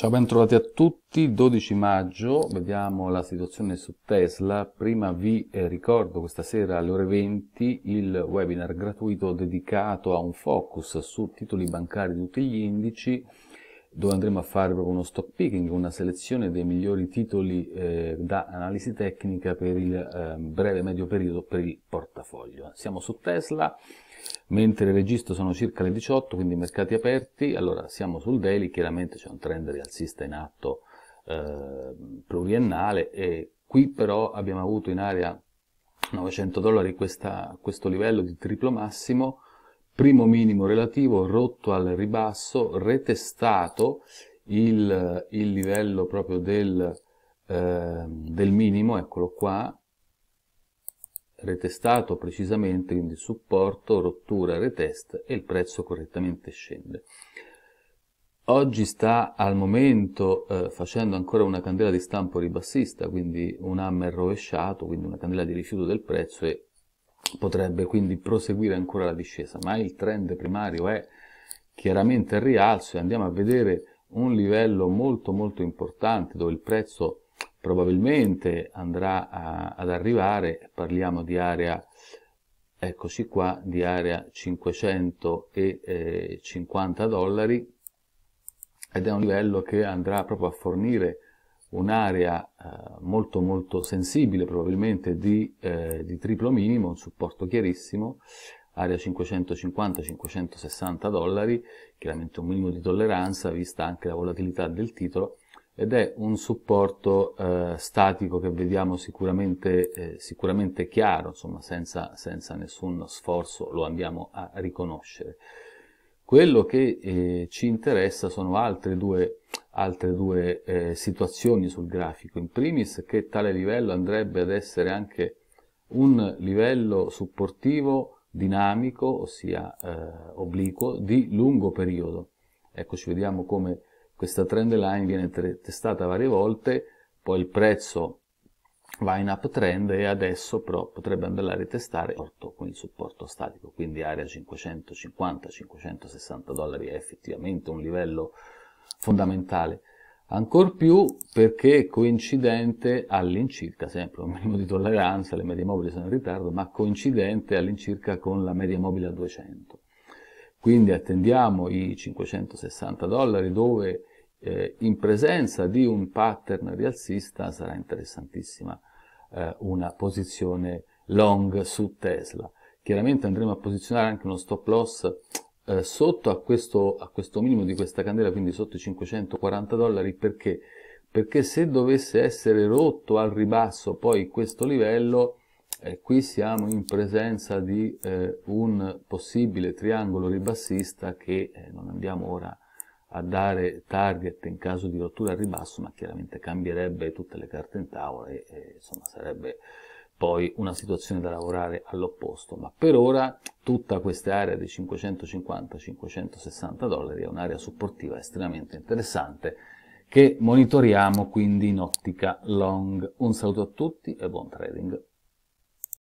Ciao, ben trovati a tutti. 12 maggio, vediamo la situazione su Tesla. Prima vi eh, ricordo questa sera alle ore 20 il webinar gratuito dedicato a un focus su titoli bancari di tutti gli indici dove andremo a fare proprio uno stock picking, una selezione dei migliori titoli eh, da analisi tecnica per il eh, breve medio periodo per il portafoglio. Siamo su Tesla, mentre il registro sono circa le 18, quindi mercati aperti, allora siamo sul daily, chiaramente c'è un trend rialzista in atto eh, pluriennale e qui però abbiamo avuto in area 900 dollari questa, questo livello di triplo massimo, primo minimo relativo rotto al ribasso, retestato il, il livello proprio del, eh, del minimo, eccolo qua, retestato precisamente, quindi supporto, rottura, retest e il prezzo correttamente scende. Oggi sta al momento eh, facendo ancora una candela di stampo ribassista, quindi un hammer rovesciato, quindi una candela di rifiuto del prezzo e potrebbe quindi proseguire ancora la discesa, ma il trend primario è chiaramente il rialzo e andiamo a vedere un livello molto molto importante dove il prezzo probabilmente andrà a, ad arrivare, parliamo di area, eccoci qua, di area 550 eh, dollari ed è un livello che andrà proprio a fornire un'area eh, molto molto sensibile probabilmente di, eh, di, triplo minimo, un supporto chiarissimo, area 550-560 dollari, chiaramente un minimo di tolleranza vista anche la volatilità del titolo, ed è un supporto eh, statico che vediamo sicuramente, eh, sicuramente chiaro, insomma senza, senza, nessun sforzo lo andiamo a riconoscere. Quello che eh, ci interessa sono altre due, altre due eh, situazioni sul grafico, in primis che tale livello andrebbe ad essere anche un livello supportivo dinamico, ossia eh, obliquo, di lungo periodo. Eccoci, vediamo come questa trend line viene testata varie volte, poi il prezzo va in uptrend e adesso però potrebbe andare a ritestare con il supporto statico, quindi area 550-560 dollari è effettivamente un livello fondamentale. Ancor più perché coincidente all'incirca, sempre un minimo di tolleranza, le medie mobili sono in ritardo, ma coincidente all'incirca con la media mobile a 200. Quindi attendiamo i 560 dollari dove eh, in presenza di un pattern rialzista sarà interessantissima eh, una posizione long su Tesla. Chiaramente andremo a posizionare anche uno stop loss eh, sotto a questo, a questo minimo di questa candela, quindi sotto i 540 dollari, perché? Perché se dovesse essere rotto al ribasso poi questo livello, eh, qui siamo in presenza di eh, un possibile triangolo ribassista che eh, non andiamo ora a a dare target in caso di rottura al ribasso, ma chiaramente cambierebbe tutte le carte in tavola e, e insomma sarebbe poi una situazione da lavorare all'opposto, ma per ora tutta questa area di 550-560 dollari è un'area supportiva estremamente interessante che monitoriamo quindi in ottica long. Un saluto a tutti e buon trading!